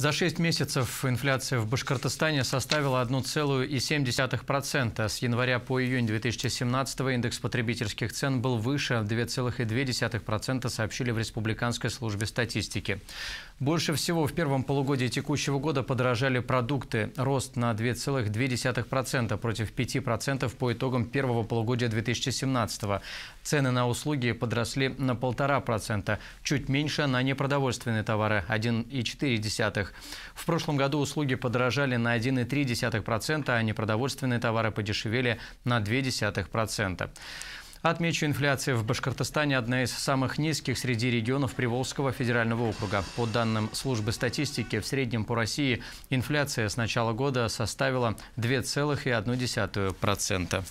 За 6 месяцев инфляция в Башкортостане составила 1,7%. С января по июнь 2017 индекс потребительских цен был выше 2,2%, сообщили в Республиканской службе статистики. Больше всего в первом полугодии текущего года подорожали продукты. Рост на 2,2% против 5% по итогам первого полугодия 2017. Цены на услуги подросли на 1,5%, чуть меньше на непродовольственные товары – 1,4%. В прошлом году услуги подорожали на 1,3%, а непродовольственные товары подешевели на 0,2%. Отмечу, инфляция в Башкортостане одна из самых низких среди регионов Приволжского федерального округа. По данным службы статистики, в среднем по России инфляция с начала года составила 2,1%.